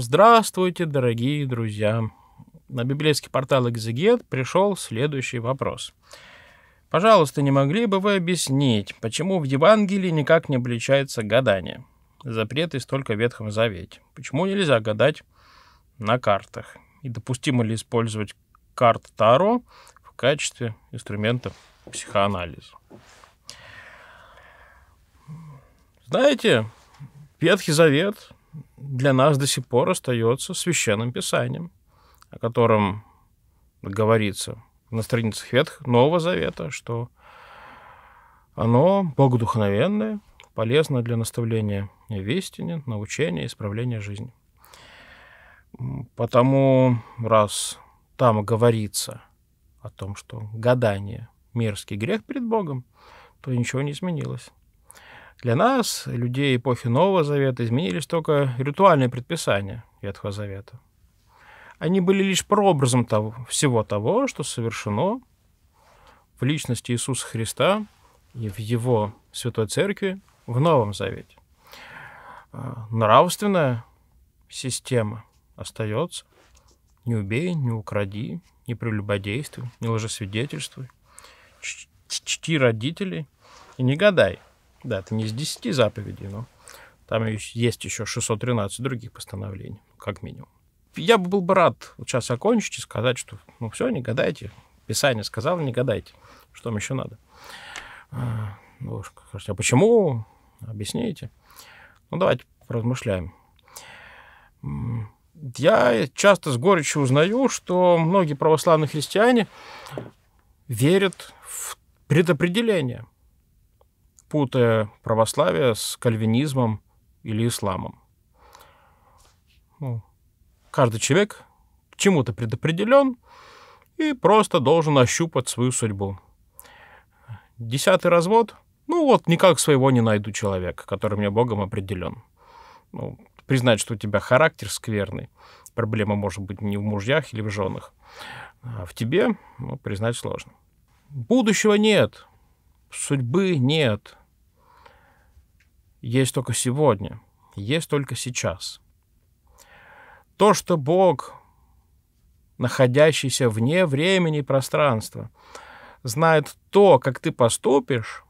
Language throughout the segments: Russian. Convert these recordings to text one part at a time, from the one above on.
Здравствуйте, дорогие друзья! На библейский портал «Экзегет» пришел следующий вопрос. Пожалуйста, не могли бы вы объяснить, почему в Евангелии никак не обличается гадание? Запрет есть только в Ветхом Завете. Почему нельзя гадать на картах? И допустимо ли использовать карт Таро в качестве инструмента психоанализа? Знаете, Ветхий Завет для нас до сих пор остается священным писанием, о котором говорится на страницах Ветхого Нового Завета, что оно богодухновенное, полезно для наставления в истине, научения, исправления жизни. Потому раз там говорится о том, что гадание – мерзкий грех перед Богом, то ничего не изменилось. Для нас, людей эпохи Нового Завета, изменились только ритуальные предписания Ветхого Завета. Они были лишь прообразом того, всего того, что совершено в личности Иисуса Христа и в Его Святой Церкви в Новом Завете. А, нравственная система остается. Не убей, не укради, не прелюбодействуй, не лжесвидетельствуй, чти родителей и не гадай – да, это не из 10 заповедей, но там есть еще 613 других постановлений, как минимум. Я был бы рад вот сейчас окончить и сказать, что ну все, не гадайте. Писание сказало, не гадайте. Что вам еще надо? А, ну, а почему? Объясните. Ну, давайте размышляем. Я часто с горечью узнаю, что многие православные христиане верят в предопределение – путая православие с кальвинизмом или исламом. Ну, каждый человек чему-то предопределен и просто должен ощупать свою судьбу. Десятый развод. Ну вот, никак своего не найду человека, который мне Богом определен. Ну, признать, что у тебя характер скверный. Проблема может быть не в мужьях или в женах. А в тебе ну, признать сложно. Будущего нет. Судьбы нет. Есть только сегодня. Есть только сейчас. То, что Бог, находящийся вне времени и пространства, знает то, как ты поступишь,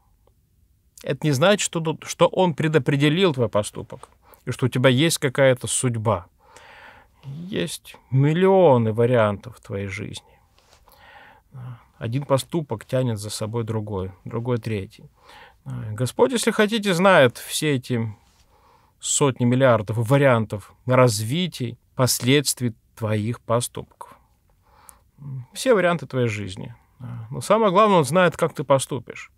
это не значит, что, что он предопределил твой поступок и что у тебя есть какая-то судьба. Есть миллионы вариантов в твоей жизни. Один поступок тянет за собой другой, другой третий. А, Господь, если хотите, знает все эти сотни миллиардов вариантов развития последствий твоих поступков. Все варианты твоей жизни. А, но самое главное, он знает, как ты поступишь.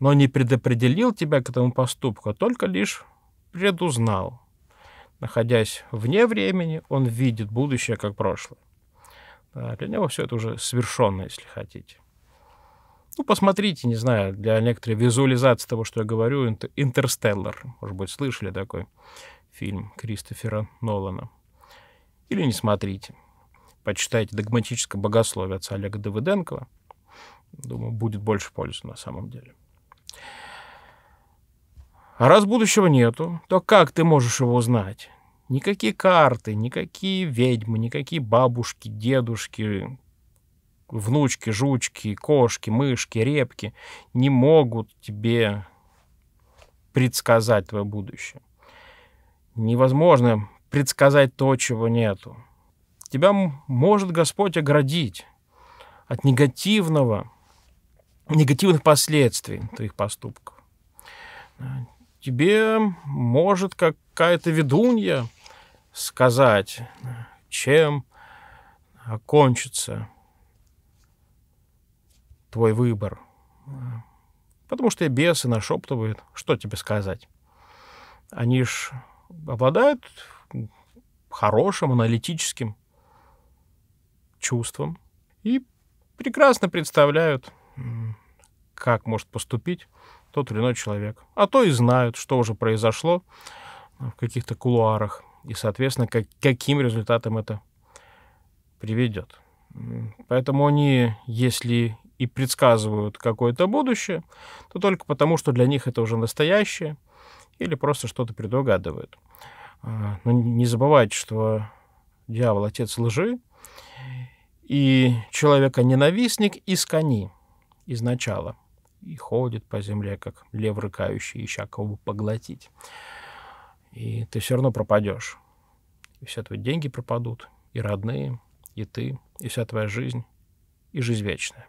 Но не предопределил тебя к этому поступку, а только лишь предузнал. Находясь вне времени, он видит будущее как прошлое. А, для него все это уже совершенно, если хотите. Ну, посмотрите, не знаю, для некоторой визуализации того, что я говорю, «Интерстеллар». Может быть, слышали такой фильм Кристофера Нолана. Или не смотрите. Почитайте «Догматическое богословие» отца Олега Давыденкова. Думаю, будет больше пользы на самом деле. А раз будущего нету, то как ты можешь его узнать? Никакие карты, никакие ведьмы, никакие бабушки, дедушки, внучки, жучки, кошки, мышки, репки не могут тебе предсказать твое будущее. Невозможно предсказать то, чего нету. Тебя может Господь оградить от негативного, негативных последствий твоих поступков. Тебе может какая-то ведунья сказать, чем кончится твой выбор. Потому что и бесы нашептывают, что тебе сказать. Они ж обладают хорошим аналитическим чувством и прекрасно представляют, как может поступить тот или иной человек. А то и знают, что уже произошло в каких-то кулуарах и, соответственно, как, каким результатом это приведет. Поэтому они, если и предсказывают какое-то будущее, то только потому, что для них это уже настоящее, или просто что-то предугадывают. А, но не забывайте, что дьявол — отец лжи, и человека-ненавистник из кони изначала и ходит по земле, как лев рыкающий, ища кого поглотить и ты все равно пропадешь. И все твои деньги пропадут, и родные, и ты, и вся твоя жизнь, и жизнь вечная.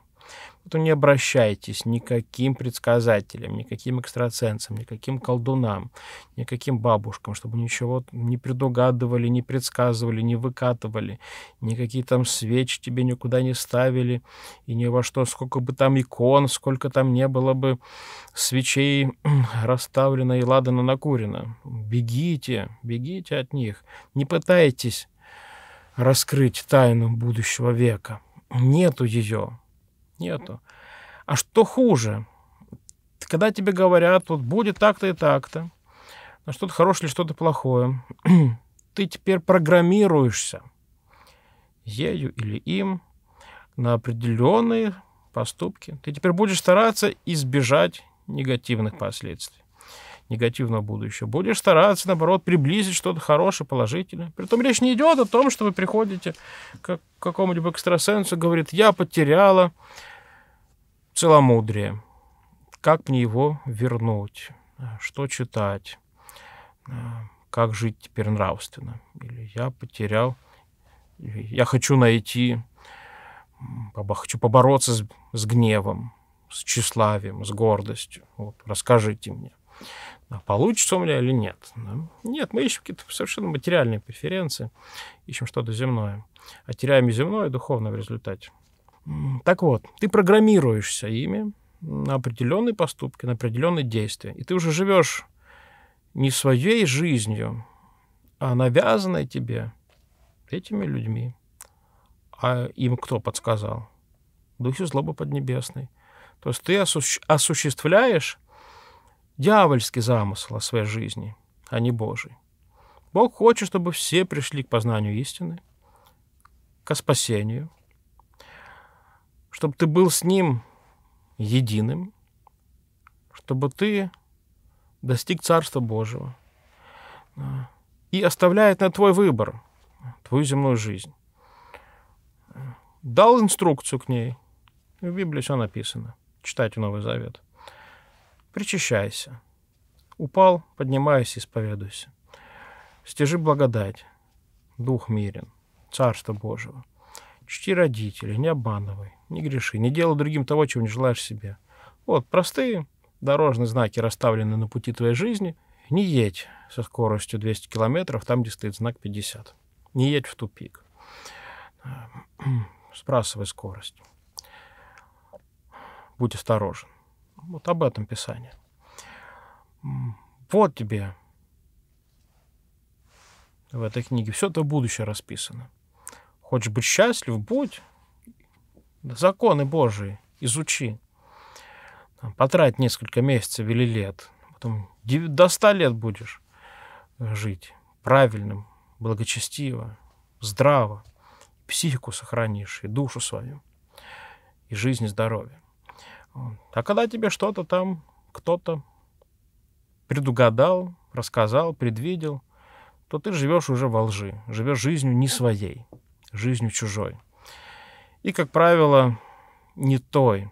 Поэтому не обращайтесь никаким предсказателям, никаким экстрасенсам, никаким колдунам, никаким бабушкам, чтобы ничего не предугадывали, не предсказывали, не выкатывали, никакие там свечи тебе никуда не ставили, и ни во что, сколько бы там икон, сколько там не было бы свечей расставлено и ладано накурено. Бегите, бегите от них, не пытайтесь раскрыть тайну будущего века. Нету ее. Нету. А что хуже? Когда тебе говорят, вот будет так-то и так-то, на что-то хорошее или что-то плохое, ты теперь программируешься ею или им на определенные поступки. Ты теперь будешь стараться избежать негативных последствий негативного будущего. Будешь стараться, наоборот, приблизить что-то хорошее, положительное. Притом речь не идет о том, что вы приходите к какому-либо экстрасенсу, говорит, я потеряла целомудрие. Как мне его вернуть? Что читать? Как жить теперь нравственно? Или я потерял, я хочу найти, хочу побороться с, с гневом, с тщеславием, с гордостью. Вот, расскажите мне. А получится у меня или нет? Нет, мы ищем какие-то совершенно материальные преференции, ищем что-то земное. А теряем и земное, и духовное в результате. Так вот, ты программируешься ими на определенные поступки, на определенные действия. И ты уже живешь не своей жизнью, а навязанной тебе этими людьми. А им кто подсказал? Духи злобы поднебесной. То есть ты осу- осуществляешь дьявольский замысел о своей жизни, а не Божий. Бог хочет, чтобы все пришли к познанию истины, к спасению, чтобы ты был с Ним единым, чтобы ты достиг Царства Божьего. А, и оставляет на твой выбор, твою земную жизнь. Дал инструкцию к ней. В Библии все написано. Читайте Новый Завет. Причащайся. Упал, поднимаюсь, исповедуйся. Стяжи благодать, дух мирен, царство Божие. Чти родителей, не обманывай, не греши, не делай другим того, чего не желаешь себе. Вот простые дорожные знаки, расставленные на пути твоей жизни. Не едь со скоростью 200 километров там, где стоит знак 50. Не едь в тупик. Эм, сбрасывай скорость. Будь осторожен. Вот об этом Писание. Вот тебе в этой книге все это будущее расписано. Хочешь быть счастлив, будь. Законы Божии изучи. Потрать несколько месяцев или лет. Потом до ста лет будешь жить правильным, благочестиво, здраво. Психику сохранишь и душу свою, и жизнь, и здоровье. А когда тебе что-то там кто-то предугадал, рассказал, предвидел, то ты живешь уже во лжи, живешь жизнью не своей, жизнью чужой. И, как правило, не той,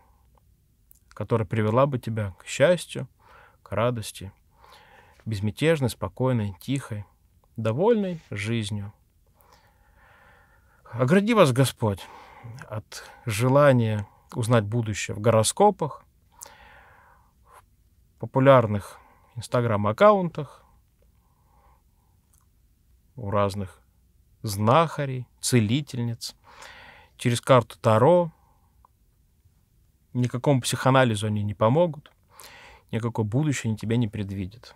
которая привела бы тебя к счастью, к радости, безмятежной, спокойной, тихой, довольной жизнью. Огради вас, Господь, от желания узнать будущее в гороскопах, в популярных инстаграм-аккаунтах, у разных знахарей, целительниц, через карту Таро. Никакому психоанализу они не помогут, никакое будущее они тебя не предвидят.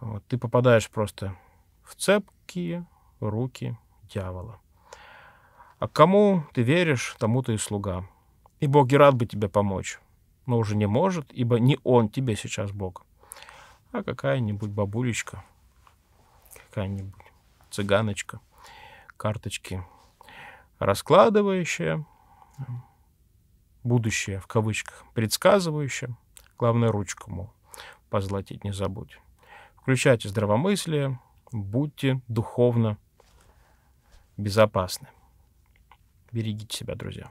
Вот, ты попадаешь просто в цепкие руки дьявола. А кому ты веришь, тому ты и слуга. И Боги рад бы тебе помочь, но уже не может, ибо не Он тебе сейчас Бог, а какая-нибудь бабулечка, какая-нибудь цыганочка, карточки раскладывающая, будущее в кавычках предсказывающая, главное ручку, мол, позолотить не забудь. Включайте здравомыслие, будьте духовно безопасны. Берегите себя, друзья.